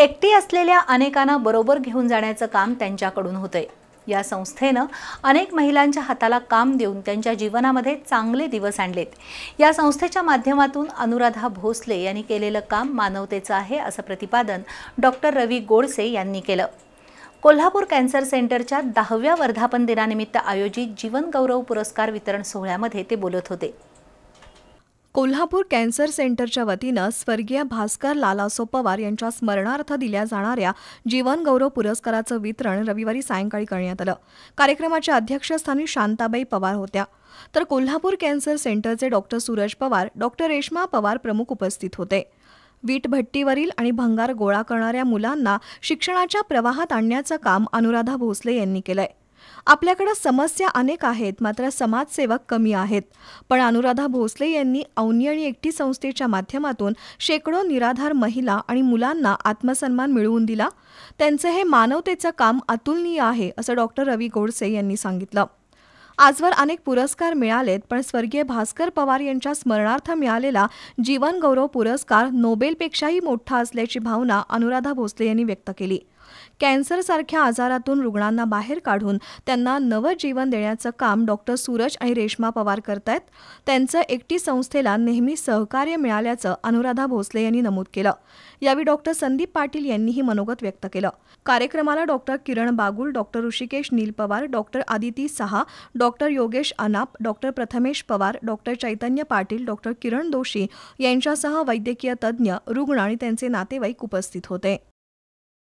एकटी असलेल्या अनेकांना बरोबर घेऊन जाण्याचं काम त्यांच्याकडून होतंय या संस्थेनं अनेक महिलांच्या हाताला काम देऊन त्यांच्या जीवनामध्ये चांगले दिवस आणलेत या संस्थेच्या माध्यमातून अनुराधा भोसले यांनी केलेलं काम मानवतेचं आहे असं प्रतिपादन डॉक्टर रवी गोडसे यांनी केलं कोल्हापूर कॅन्सर सेंटरच्या दहाव्या वर्धापन दिनानिमित्त आयोजित जीवनगौरव पुरस्कार वितरण सोहळ्यामध्ये ते बोलत होते कोल्हापूर कॅन्सर सेंटरच्या वतीनं स्वर्गीय भास्कर लालासो पवार यांच्या स्मरणार्थ दिल्या जाणाऱ्या जीवनगौरव पुरस्काराचं वितरण रविवारी सायंकाळी करण्यात आलं कार्यक्रमाच्या अध्यक्षस्थानी शांताबाई पवार होत्या तर कोल्हापूर कॅन्सर सेंटरचे डॉक्टर सूरज पवार डॉक्टर रेश्मा पवार प्रमुख उपस्थित होते भट्टीवरील आणि भंगार गोळा करणाऱ्या मुलांना शिक्षणाच्या प्रवाहात आणण्याचं काम अनुराधा भोसले यांनी केलंय आपल्याकडं समस्या अनेक आहेत मात्र समाजसेवक कमी आहेत पण अनुराधा भोसले यांनी औनी आणि एकटी संस्थेच्या माध्यमातून शेकडो निराधार महिला आणि मुलांना आत्मसन्मान मिळवून दिला त्यांचं हे मानवतेचं काम अतुलनीय आहे असं डॉक्टर रवी गोडसे यांनी सांगितलं आजवर अनेक पुरस्कार मिळालेत पण स्वर्गीय भास्कर पवार यांच्या स्मरणार्थ मिळालेला जीवनगौरव पुरस्कार नोबेलपेक्षाही मोठा असल्याची भावना अनुराधा भोसले यांनी व्यक्त केली कॅन्सरसारख्या आजारातून रुग्णांना बाहेर काढून त्यांना नवं जीवन देण्याचं काम डॉक्टर सूरज आणि रेश्मा पवार आहेत त्यांचं एकटी संस्थेला नेहमी सहकार्य मिळाल्याचं अनुराधा भोसले यांनी नमूद केलं यावेळी डॉक्टर संदीप पाटील यांनीही मनोगत व्यक्त केलं कार्यक्रमाला doctor Kiran Bagul doctor Rishikesh Neel Pawar doctor Aditi Saha doctor Yogesh Anap doctor Prathamesh Pawar doctor Chaitanya Patil doctor Kiran Doshi यांच्यासह वैद्यकीय तज्ज्ञ रुग्ण आणि त्यांचे नातेवाईक उपस्थित होते